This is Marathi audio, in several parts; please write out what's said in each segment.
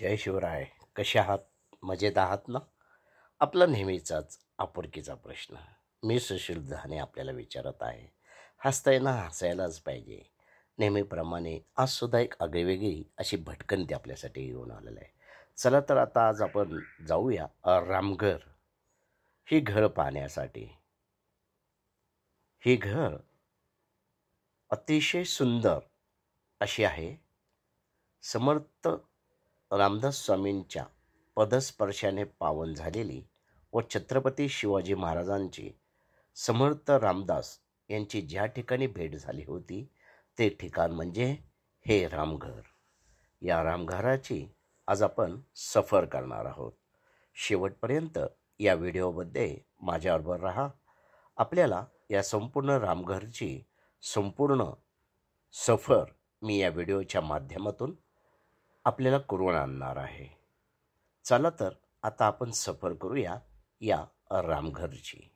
जय शिवराय कसे आहात मजेत आहात ना आपला नेहमीचाच आपुरकीचा प्रश्न मी सुशील झाने आपल्याला विचारत आहे हसता येणं हसायलाच पाहिजे नेहमीप्रमाणे आजसुद्धा एक आगळीवेगळी अशी भटकंती आपल्यासाठी येऊन आलेलं आहे चला तर आता आज आपण जाऊया रामघर ही घर पाहण्यासाठी ही घर अतिशय सुंदर अशी आहे समर्थ रामदास स्वामींच्या पदस्पर्शाने पावन झालेली व छत्रपती शिवाजी महाराजांची समर्थ रामदास यांची ज्या ठिकाणी भेट झाली होती ते ठिकाण म्हणजे हे रामघर या रामघराची आज आपण सफर करणार आहोत शेवटपर्यंत या व्हिडिओमध्ये माझ्याबरोबर राहा आपल्याला या संपूर्ण रामघरची संपूर्ण सफर मी या व्हिडिओच्या माध्यमातून आपल्याला करून आणणार आहे चला तर आता आपण सफर करूया या रामघरची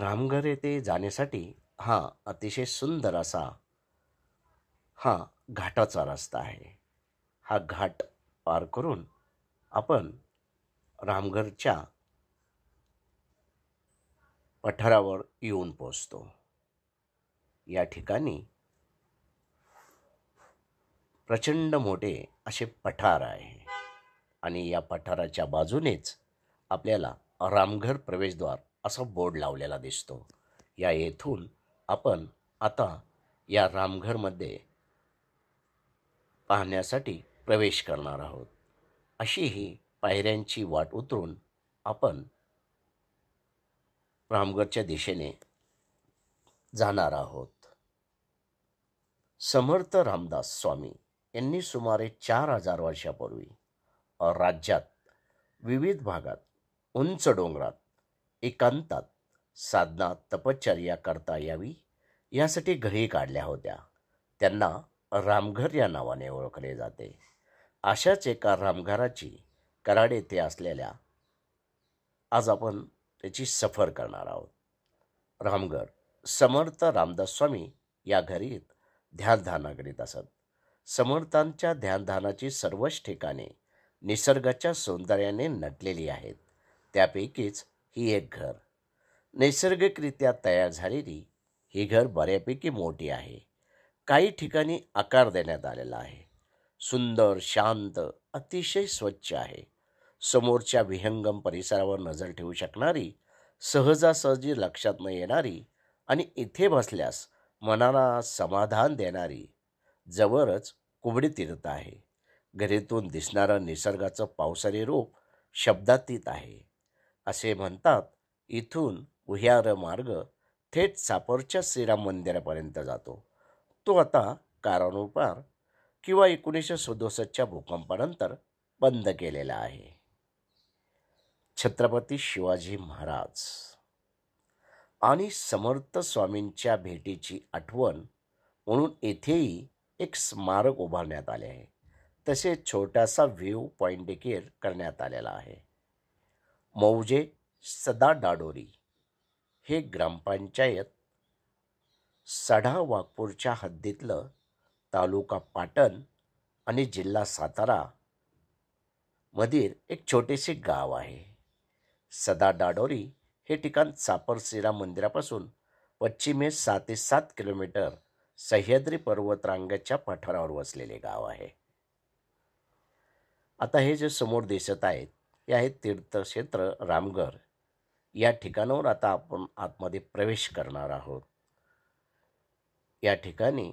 रामघर येथे जाण्यासाठी हा अतिशय सुंदर असा हा घाटाचा रस्ता आहे हा घाट पार करून आपण रामघरच्या पठारावर येऊन पोचतो या ठिकाणी प्रचंड मोठे असे पठार आहे आणि या पठाराच्या बाजूनेच आपल्याला रामघर प्रवेशद्वार असा बोर्ड लावलेला दिसतो या येथून आपण आता या रामघरमध्ये पाहण्यासाठी प्रवेश करणार आहोत अशी ही पायऱ्यांची वाट उतरून आपण रामगडच्या दिशेने जाणार आहोत समर्थ रामदास स्वामी यांनी सुमारे चार हजार वर्षापूर्वी राज्यात विविध भागात उंच डोंगरात एकांतात साधना तपश्चर्या करता यावी यासाठी घरी काढल्या होत्या त्यांना रामघर या नावाने ओळखले जाते अशाच एका रामघराची कराड येथे असलेल्या आज आपण त्याची सफर करणार आहोत रामघर समर्थ रामदास स्वामी या घरीत ध्यानधारणा करीत असत समर्थांच्या ध्यानधानाची सर्वच ठिकाणे निसर्गाच्या सौंदर्याने नटलेली आहेत त्यापैकीच ही एक घर नैसर्गिकरित्या तयार झालेली ही घर बऱ्यापैकी मोठी आहे काही ठिकाणी आकार देण्यात आलेला आहे सुंदर शांत अतिशय स्वच्छ आहे समोरच्या विहंगम परिसरावर नजर ठेवू शकणारी सहजासहजी लक्षात न येणारी आणि इथे बसल्यास मनाला समाधान देणारी जवळच कुबडी तीर्थ आहे घरीतून दिसणारं निसर्गाचं पावसाळी रूप शब्दातीत आहे असे म्हणतात इथून उह्यार मार्ग थेट सापरच्या श्रीराम मंदिरापर्यंत जातो तो आता कारणोपार किंवा एकोणीसशे सदुसष्टच्या भूकंपानंतर बंद केलेला आहे छत्रपती शिवाजी महाराज आणि समर्थ स्वामींच्या भेटीची आठवण म्हणून येथेही एक स्मारक उभारण्यात आले आहे तसेच छोटासा व्ह्यू पॉईंट देखील करण्यात आलेला आहे मौजे सदा डाडोरी हे ग्रामपंचायत सढा वागपूरच्या हद्दीतलं तालुका पाटण आणि जिल्हा सातारा मधील एक छोटेसे गाव आहे सदा डाडोरी हे ठिकाण सापरसिरा मंदिरापासून पश्चिमे सात ते सात किलोमीटर सह्याद्री पर्वतरांगाच्या पठारावर वसलेले गाव आहे आता हे जे समोर दिसत आहेत हे आहे तीर्थक्षेत्र रामगड या ठिकाणावर आता आपण आतमध्ये प्रवेश करणार आहोत या ठिकाणी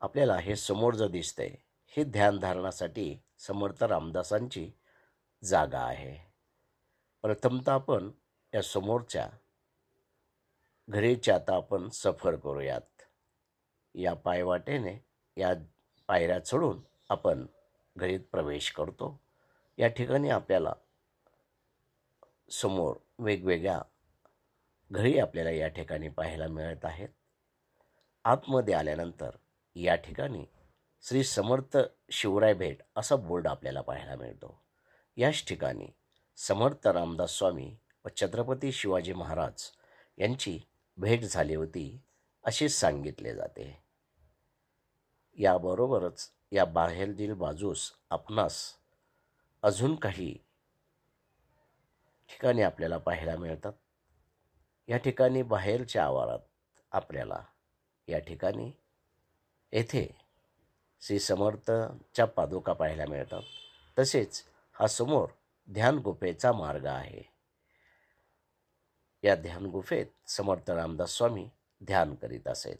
आपल्याला हे समोर जे दिसतंय हे ध्यानधारणासाठी समर्थ रामदासांची जागा आहे प्रथमतः आपण या समोरच्या घरीच्या आता आपण सफर करूयात या पायवाटेने या पायऱ्या चढून आपण घरीत प्रवेश करतो या ठिकाणी आपल्याला समोर वेगवेगळ्या घरी आपल्याला या ठिकाणी पाहायला मिळत आहेत आतमध्ये आल्यानंतर या ठिकाणी श्री समर्थ शिवराय भेट असा बोर्ड आपल्याला पाहायला मिळतो याच ठिकाणी समर्थ रामदास स्वामी व छत्रपती शिवाजी महाराज यांची भेट झाली होती अशीच सांगितले जाते याबरोबरच या, या बाहेरील बाजूस आपणास अजून काही ठिकाणी आपल्याला पाहायला मिळतात या ठिकाणी बाहेरच्या आवारात आपल्याला या ठिकाणी येथे श्री समर्थच्या पादुका पाहायला मिळतात तसेच हा समोर ध्यानगुफेचा मार्ग आहे या ध्यानगुफेत समर्थ रामदास स्वामी ध्यान करीत असेल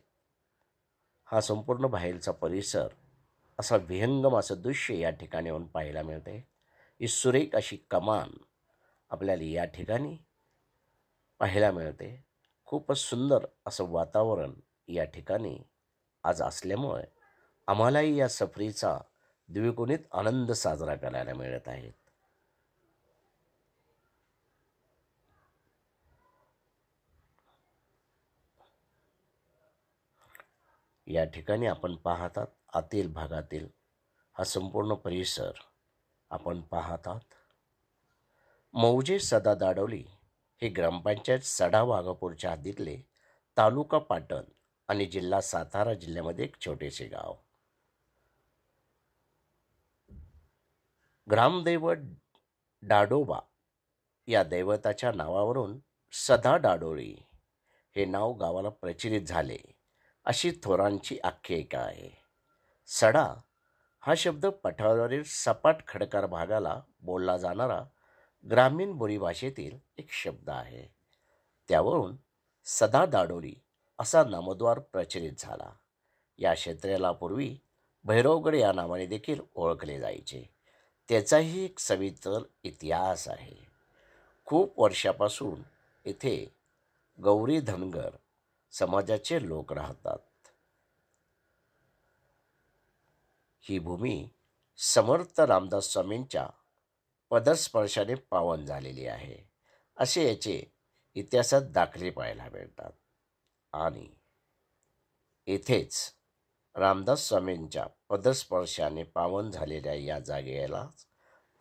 हा संपूर्ण बाहेरचा परिसर असा विहंगम असं दृश्य या ठिकाणी येऊन पाहायला मिळते ही सुरेख अशी कमान आपल्याला या ठिकाणी पाहायला मिळते खूपच सुंदर असं वातावरण या ठिकाणी आज असल्यामुळे आम्हालाही या सफरीचा द्विगुणित आनंद साजरा करायला मिळत आहे या ठिकाणी आपण पाहतात आतील भागातील हा संपूर्ण परिसर आपण पाहतात मौजे सदा दाडवली हे ग्रामपंचायत सडा वाघापूरच्या हद्दीतले तालुका पाटण आणि जिल्हा सातारा जिल्ह्यामध्ये एक छोटेसे गाव ग्रामदैवत डाडोबा या दैवताच्या नावावरून सदा डाडोळी हे नाव गावाला प्रचलित झाले अशी थोरांची आख्यायिका आहे सडा हा शब्द पठारावरील सपाट खडकार भागाला बोलला जाणारा ग्रामीण बोलीभाषेतील एक शब्द आहे त्यावरून सदा दाडोरी असा नामद्वार प्रचलित झाला या क्षेत्रेला पूर्वी भैरवगड या नावाने देखील ओळखले जायचे त्याचाही एक सवितर इतिहास आहे खूप वर्षापासून इथे गौरी धनगर समाजाचे लोक राहतात ही भूमी समर्थ रामदास स्वामींच्या पदस्पर्शाने पावन झालेली आहे असे याचे इतिहासात दाखले पाहायला मिळतात आणि येथेच रामदास स्वामींच्या पदस्पर्शाने पावन झालेल्या या जागेला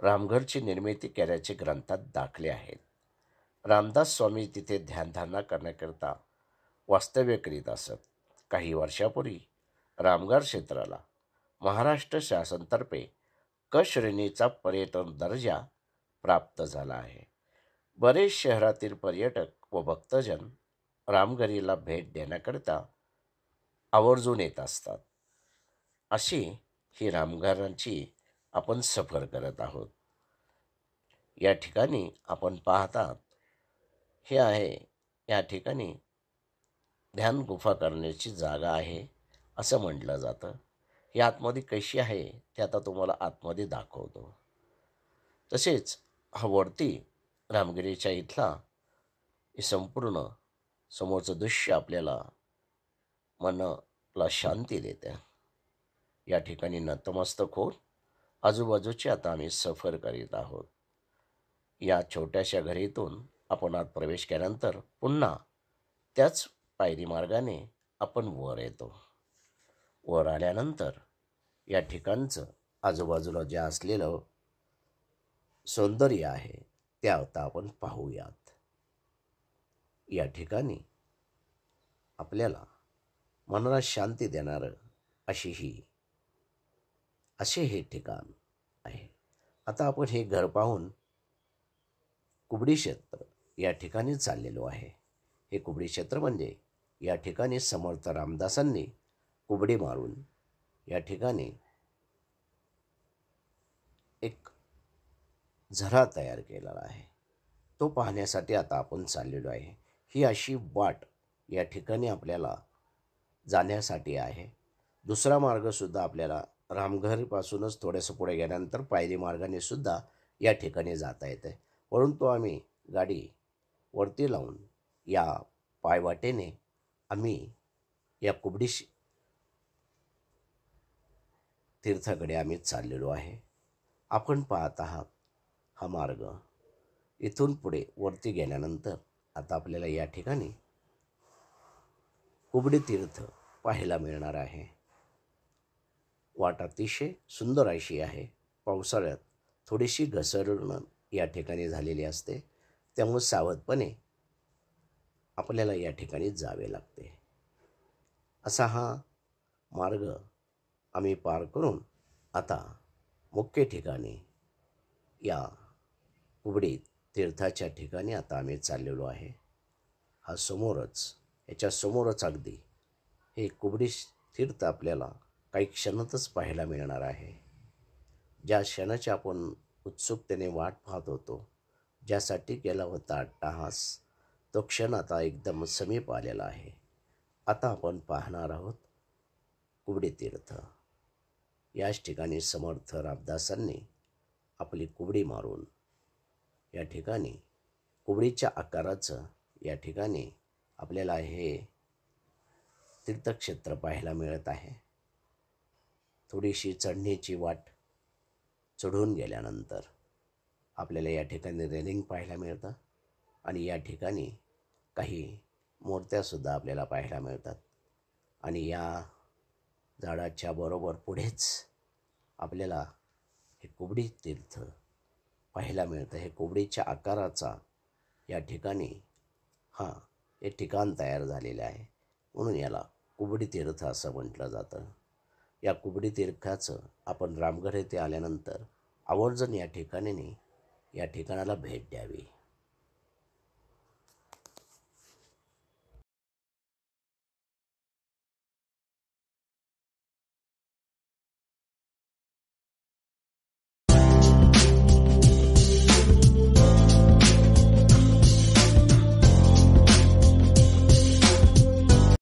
रामघरची निर्मिती केल्याचे ग्रंथात दाखले आहेत रामदास स्वामी तिथे ध्यानधारणा करण्याकरता वास्तव्य करीत असत काही वर्षापूर्वी रामगड क्षेत्राला महाराष्ट्र शासनतर्फे क श्रेणीचा पर्यटन दर्जा प्राप्त झाला आहे बरेच शहरातील पर्यटक व भक्तजन रामगरीला भेट देण्याकरिता आवर्जून येत असतात अशी ही रामघरांची आपण सफर करत आहोत या ठिकाणी आपण पाहतात हे आहे या ठिकाणी ध्यान गुफा करण्याची जागा आहे असं म्हटलं जातं ही आतमध्ये कशी आहे ते आता तुम्हाला आतमध्ये दाखवतो तसेच हा वरती रामगिरीच्या इथला हे संपूर्ण समोरचं दृश्य आपल्याला मनाला शांती देते या ठिकाणी नतमस्तक होत आजूबाजूची आता आम्ही सफर करीत आहोत या छोट्याशा घरीतून आपण आत प्रवेश केल्यानंतर पुन्हा त्याच पायरी मार्गाने आपण वर येतो वर आल्यानंतर या ठिकाणचं आजूबाजूला जे असलेलं सौंदर्य आहे ते आता आपण पाहूयात या ठिकाणी आपल्याला मनाला शांती देणारं अशी ही असे हे ठिकाण आहे आता आपण हे घर पाहून कुबडी क्षेत्र या ठिकाणी चाललेलो आहे हे कुबडी क्षेत्र म्हणजे या ठिकाणी समर्थ रामदासांनी कुबडी मारून या ठिकाणी एक झरा तयार केलेला आहे तो पाहण्यासाठी आता आपण चाललेलो आहे ही अशी वाट या ठिकाणी आपल्याला जाण्यासाठी आहे दुसरा मार्गसुद्धा आपल्याला रामघरपासूनच थोडंसं पुढे गेल्यानंतर पायरी मार्गाने सुद्धा या ठिकाणी जाता येते परंतु आम्ही गाडी वरती लावून या पायवाटेने आम्ही या कुबडीशी तीर्थाकडे आम्ही चाललेलो आहे आपण पाहत आहात हा मार्ग इथून पुढे वरती गेल्यानंतर आता आपल्याला या ठिकाणी कुबडी तीर्थ पाहायला मिळणार आहे वाट अतिशय सुंदर अशी आहे पावसाळ्यात थोडीशी घसरण या ठिकाणी झालेली असते त्यामुळे सावधपणे आपल्याला या ठिकाणी जावे लागते असा हा मार्ग आम्ही पार करून आता मुख्य ठिकाणी या उबडीत तीर्थाच्या ठिकाणी आता आम्ही चाललेलो आहे हा समोरच समोरच अगदी हे कुबडी तीर्थ आपल्याला काही क्षणातच पाहायला मिळणार आहे ज्या क्षणाची आपण उत्सुकतेने वाट पाहत होतो ज्यासाठी गेला होता अट्टाहास तो क्षण आता एकदम समीप आलेला आहे आता आपण पाहणार आहोत कुबडे तीर्थ याच ठिकाणी समर्थ रामदासांनी आपली कुबडी मारून या ठिकाणी कुबडीच्या आकाराचं या ठिकाणी आपल्याला हे तीर्थक्षेत्र पाहायला मिळत आहे थोडीशी चढणीची वाट चढून गेल्यानंतर आपल्याला या ठिकाणी रेलिंग पाहायला मिळतं आणि या ठिकाणी काही मूर्त्यासुद्धा आपल्याला पाहायला मिळतात आणि या झाडाच्या बरोबर पुढेच आपल्याला हे कुबडी तीर्थ पाहायला मिळतं हे कुबडीच्या आकाराचा या ठिकाणी हां हे ठिकाण तयार झालेलं आहे म्हणून याला कुबडी तीर्थ असं म्हटलं जातं या कुबडी तीर्थाचं आपण रामगड येथे आल्यानंतर आवर्जून या ठिकाणीने या ठिकाणाला भेट द्यावी